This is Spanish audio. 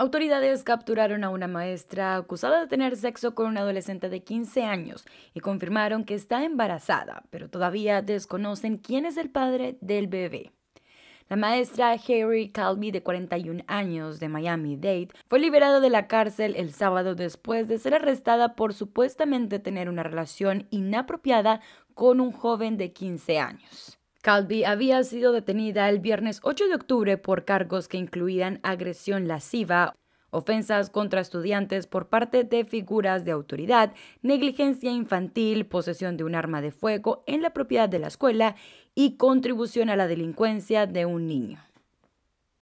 Autoridades capturaron a una maestra acusada de tener sexo con una adolescente de 15 años y confirmaron que está embarazada, pero todavía desconocen quién es el padre del bebé. La maestra Harry Calvi, de 41 años, de Miami-Dade, fue liberada de la cárcel el sábado después de ser arrestada por supuestamente tener una relación inapropiada con un joven de 15 años. Calvi había sido detenida el viernes 8 de octubre por cargos que incluían agresión lasciva, ofensas contra estudiantes por parte de figuras de autoridad, negligencia infantil, posesión de un arma de fuego en la propiedad de la escuela y contribución a la delincuencia de un niño.